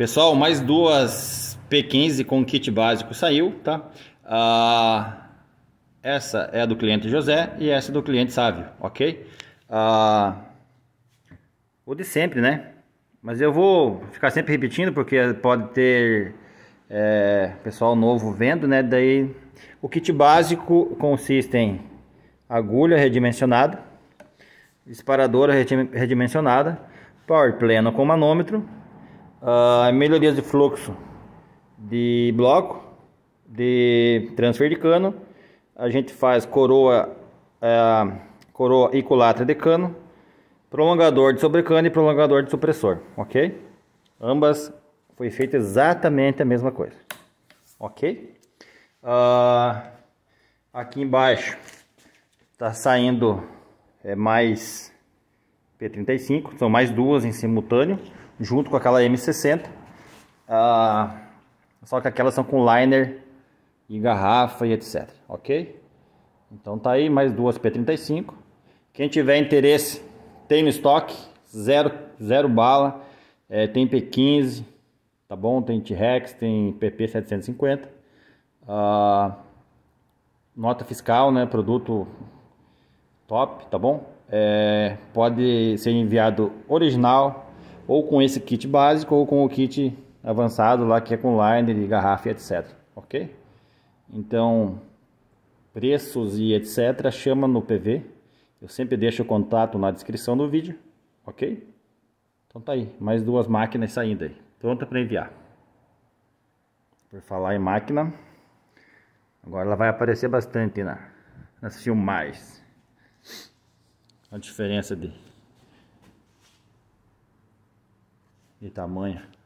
Pessoal, mais duas P15 com kit básico saiu, tá? Ah, essa é a do cliente José e essa é do cliente Sávio, ok? Ah, o de sempre, né? Mas eu vou ficar sempre repetindo porque pode ter é, pessoal novo vendo, né? Daí o kit básico consiste em agulha redimensionada, disparadora redimensionada, power pleno com manômetro, uh, melhorias de fluxo de bloco, de transfer de cano. A gente faz coroa, uh, coroa e culatra de cano, prolongador de sobrecano e prolongador de supressor, ok? Ambas foi feita exatamente a mesma coisa, ok? Uh, aqui embaixo está saindo é mais P35, são mais duas em simultâneo, junto com aquela M60. Ah, só que aquelas são com liner e garrafa e etc, ok? Então tá aí mais duas P35. Quem tiver interesse, tem no estoque, zero, zero bala, é, tem P15, tá bom? Tem T-Rex, tem PP750. Ah, nota fiscal, né? Produto top, tá bom? É, pode ser enviado original ou com esse kit básico ou com o kit avançado lá que é com liner e garrafa e etc, ok? Então, preços e etc, chama no PV. Eu sempre deixo o contato na descrição do vídeo, ok? Então tá aí, mais duas máquinas saindo aí, pronta para enviar. Por falar em máquina, agora ela vai aparecer bastante na, nas filmagens a diferença de, de tamanho.